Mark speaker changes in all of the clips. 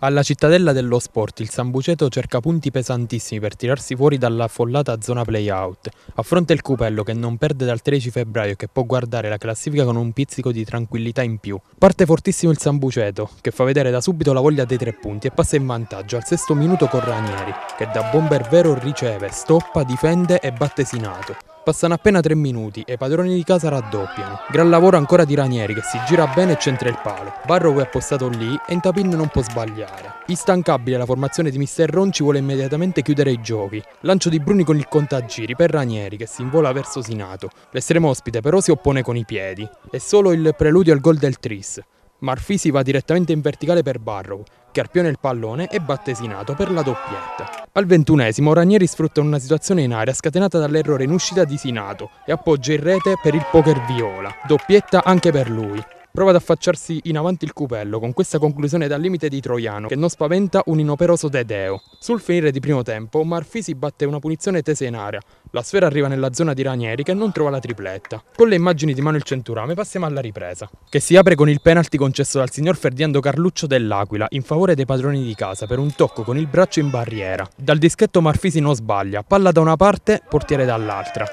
Speaker 1: Alla cittadella dello sport il Sambuceto cerca punti pesantissimi per tirarsi fuori dalla affollata zona play-out. Affronta il Cupello che non perde dal 13 febbraio e che può guardare la classifica con un pizzico di tranquillità in più. Parte fortissimo il Sambuceto che fa vedere da subito la voglia dei tre punti e passa in vantaggio al sesto minuto con Ranieri che da bomber vero riceve, stoppa, difende e batte Sinato. Passano appena 3 minuti e i padroni di casa raddoppiano. Gran lavoro ancora di Ranieri che si gira bene e centra il palo. Barrow è appostato lì e Intapin non può sbagliare. Instancabile la formazione di Mister Ronci vuole immediatamente chiudere i giochi. Lancio di Bruni con il contagiri per Ranieri che si invola verso Sinato. L'estremo ospite però si oppone con i piedi. È solo il preludio al gol del Tris. Marfisi va direttamente in verticale per Barrow, Scarpione il pallone e Battesinato per la doppietta. Al ventunesimo Ranieri sfrutta una situazione in aria scatenata dall'errore in uscita di Sinato e appoggia in rete per il poker viola, doppietta anche per lui. Prova ad affacciarsi in avanti il cupello, con questa conclusione dal limite di Troiano, che non spaventa un inoperoso Dedeo. Sul finire di primo tempo, Marfisi batte una punizione tesa in area. La sfera arriva nella zona di Ranieri che non trova la tripletta. Con le immagini di Manuel Centurame passiamo alla ripresa, che si apre con il penalty concesso dal signor Ferdinando Carluccio dell'Aquila in favore dei padroni di casa per un tocco con il braccio in barriera. Dal dischetto Marfisi non sbaglia, palla da una parte, portiere dall'altra.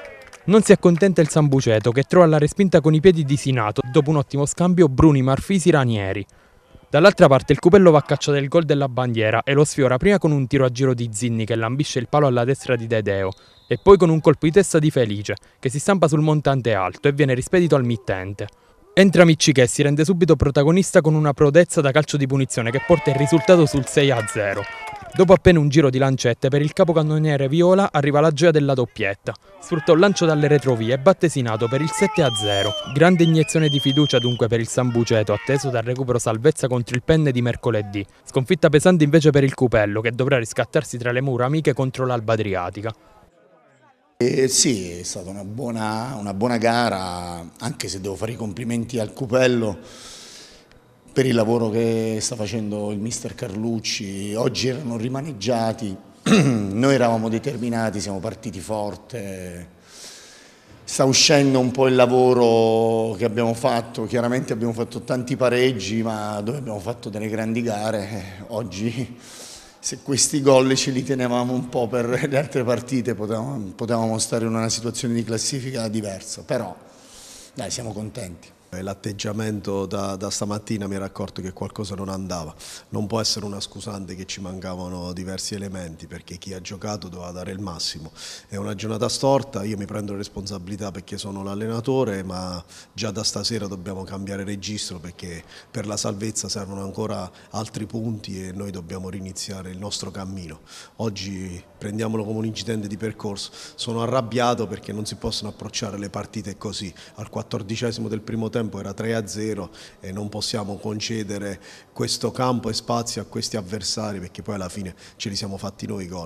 Speaker 1: Non si accontenta il Sambuceto che trova la respinta con i piedi di Sinato dopo un ottimo scambio Bruni Marfisi Ranieri. Dall'altra parte il Cupello va a caccia del gol della bandiera e lo sfiora prima con un tiro a giro di Zinni che lambisce il palo alla destra di Dedeo e poi con un colpo di testa di Felice che si stampa sul montante alto e viene rispedito al mittente. Entra Micci e si rende subito protagonista con una prodezza da calcio di punizione che porta il risultato sul 6-0. Dopo appena un giro di lancette per il capocannoniere Viola arriva la gioia della doppietta. Sfrutta un lancio dalle retrovie e batte Sinato per il 7-0. Grande iniezione di fiducia dunque per il Sambuceto atteso dal recupero salvezza contro il Penne di mercoledì. Sconfitta pesante invece per il Cupello che dovrà riscattarsi tra le mura amiche contro l'Alba Adriatica.
Speaker 2: Eh, sì, è stata una buona, una buona, gara, anche se devo fare i complimenti al Cupello per il lavoro che sta facendo il mister Carlucci. Oggi erano rimaneggiati, noi eravamo determinati, siamo partiti forte. Sta uscendo un po' il lavoro che abbiamo fatto, chiaramente abbiamo fatto tanti pareggi, ma dove abbiamo fatto delle grandi gare, eh, oggi se questi gol ce li tenevamo un po' per le altre partite potevamo, potevamo stare in una situazione di classifica diversa, però dai, siamo contenti
Speaker 3: l'atteggiamento da, da, stamattina mi era accorto che qualcosa non andava. Non può essere una scusante che ci mancavano diversi elementi perché chi ha giocato doveva dare il massimo. È una giornata storta, io mi prendo responsabilità perché sono l'allenatore, ma già da stasera dobbiamo cambiare registro perché per la salvezza servono ancora altri punti e noi dobbiamo riniziare il nostro cammino. Oggi prendiamolo come un incidente di percorso. Sono arrabbiato perché non si possono approcciare le partite così. Al quattordicesimo del primo tempo tempo era 3-0 e non possiamo concedere questo campo e spazio a questi avversari perché poi alla fine ce li siamo fatti noi i gol.